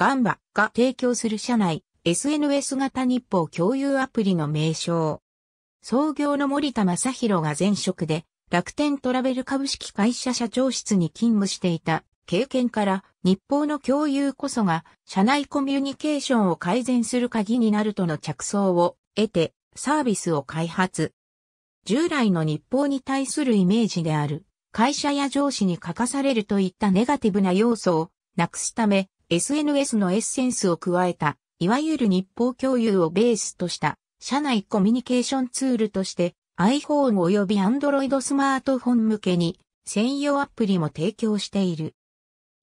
ガンバが提供する社内 SNS 型日報共有アプリの名称。創業の森田正宏が前職で楽天トラベル株式会社社長室に勤務していた経験から日報の共有こそが社内コミュニケーションを改善する鍵になるとの着想を得てサービスを開発。従来の日報に対するイメージである会社や上司に欠かされるといったネガティブな要素をなくすため SNS のエッセンスを加えた、いわゆる日報共有をベースとした、社内コミュニケーションツールとして iPhone 及び Android スマートフォン向けに専用アプリも提供している。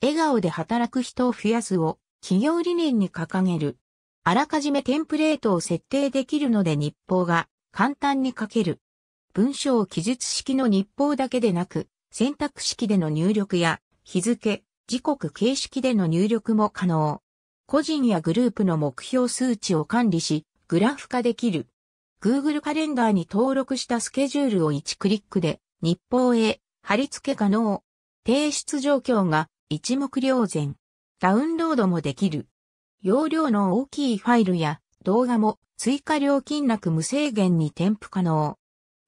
笑顔で働く人を増やすを企業理念に掲げる。あらかじめテンプレートを設定できるので日報が簡単に書ける。文章記述式の日報だけでなく、選択式での入力や日付、時刻形式での入力も可能。個人やグループの目標数値を管理し、グラフ化できる。Google カレンダーに登録したスケジュールを1クリックで日報へ貼り付け可能。提出状況が一目瞭然。ダウンロードもできる。容量の大きいファイルや動画も追加料金なく無制限に添付可能。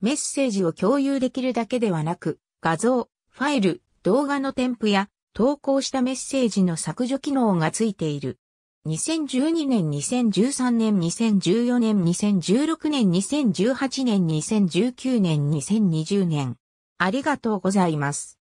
メッセージを共有できるだけではなく、画像、ファイル、動画の添付や投稿したメッセージの削除機能がついている。2012年、2013年、2014年、2016年、2018年、2019年、2020年。ありがとうございます。